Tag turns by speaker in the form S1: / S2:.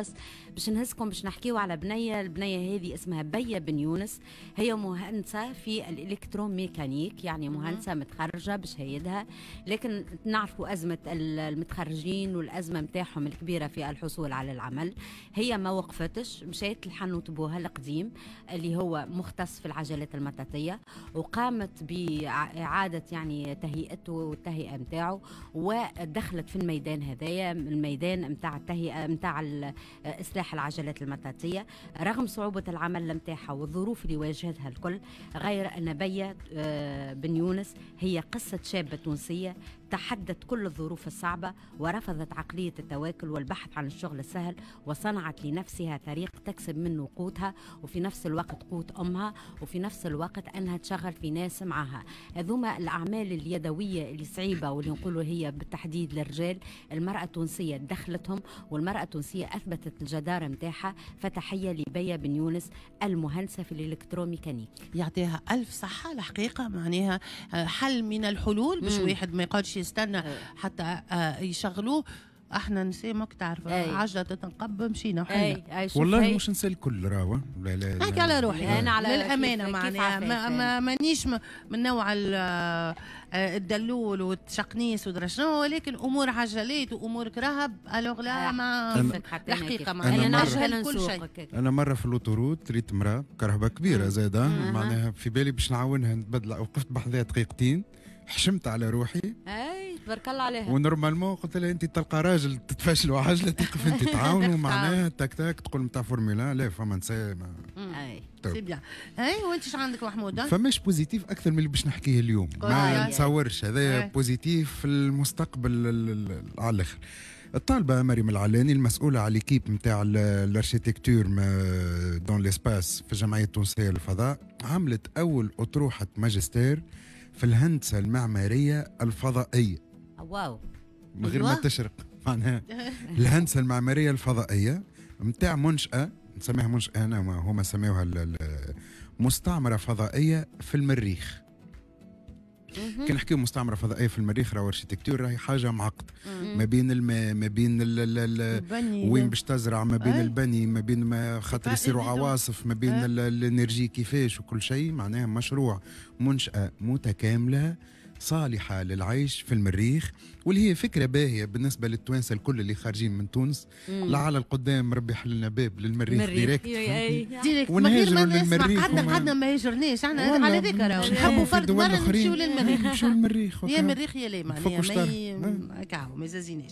S1: بس باش نهزكم باش نحكيو على بنيه البنيه هذه اسمها بيا بن يونس هي مهندسه في الالكتروميكانيك يعني مهندسه متخرجه باش هيدها لكن نعرفوا ازمه المتخرجين والازمه نتاعهم الكبيره في الحصول على العمل هي ما وقفتش مشات لحنوت بوها القديم اللي هو مختص في العجلات المطاطيه وقامت باعاده يعني تهيئته والتهيئه نتاعو ودخلت في الميدان هذايا الميدان نتاع التهيئه نتاع آه، إصلاح العجلات المطاطية رغم صعوبة العمل نتاعها والظروف اللي واجهتها الكل غير أن بيا آه، بن يونس هي قصة شابة تونسية تحدت كل الظروف الصعبة ورفضت عقلية التواكل والبحث عن الشغل السهل وصنعت لنفسها طريق تكسب منه قوتها وفي نفس الوقت قوت أمها وفي نفس الوقت أنها تشغل في ناس معها هذوما الأعمال اليدوية اللي صعيبة واللي نقولوا هي بالتحديد للرجال المرأة التونسية دخلتهم والمرأة التونسية أثبتت الجدارة متاعها فتحية لبيا بن يونس المهندسة في الإلكتروميكانيك
S2: يعطيها ألف صحة الحقيقة معناها آه، حل من الحلول باش واحد ما يقعدش يستنى إيه. حتى آه، يشغلوه احنا نسي ماك تعرف إيه. عجله تنقب مشينا
S3: وحنا إيه، والله مش نسى الكل راهو لا لا هكا على روحي انا على للامانه معناها ما ما
S2: مانيش من نوع آه، الدلول والتشقنيس ودرا شنو ولكن امور عجلات وامور كرهب الوغ لا ما الحقيقه ما انا نعجل كل شيء
S3: انا مره في الاوتوروت ريت مرة كرهبه كبيره زاده معناها في بالي باش نعاونها نتبدل وقفت بحذاها دقيقتين حشمت على روحي
S1: اي تبارك الله عليها
S3: ونورمالمون قلت لها انت تلقى راجل تتفشلوا عجله تقف انت تعاونوا معناها تاك تاك تقول نتاع فورمولا لا فما نساء
S2: اي سي بيان اي وانت ايش عندك محمود فماش
S3: بوزيتيف اكثر من اللي باش نحكيه اليوم ما نتصورش هذا بوزيتيف في المستقبل على الاخر الطالبه مريم العلاني المسؤوله على ليكيب نتاع الارشيتكتور دون ليسباس في الجمعيه التونسيه للفضاء عملت اول اطروحه ماجستير في الهندسه المعماريه الفضائيه واو من غير ما أيوة. تشرق معناها الهندسه المعماريه الفضائيه نتاع منشاه نسميها منشاه انا هما سميوها مستعمره فضائيه في المريخ كي نحكيو مستعمره فضائيه في المريخ راهو ارشيتكتور راهي حاجه معقده ما بين الماء ما بين وين باش تزرع ما بين البني ما بين ما خاطر يصيروا عواصف ما بين الانرجي كيفاش وكل شيء معناها مشروع منشاه متكامله صالحة للعيش في المريخ واللي هي فكرة باهية بالنسبة للتوانسة الكل اللي خارجين من تونس لعل القدام ربي يحل لنا باب للمريخ ديريكت
S2: ديريكت للمريخ قعدنا قعدنا ما هاجرناش احنا على ذاك نحبوا فرد مرة نمشيو للمريخ نمشيو للمريخ يا مريخ يا لا معناها نعم. ما كاو ما زازيناش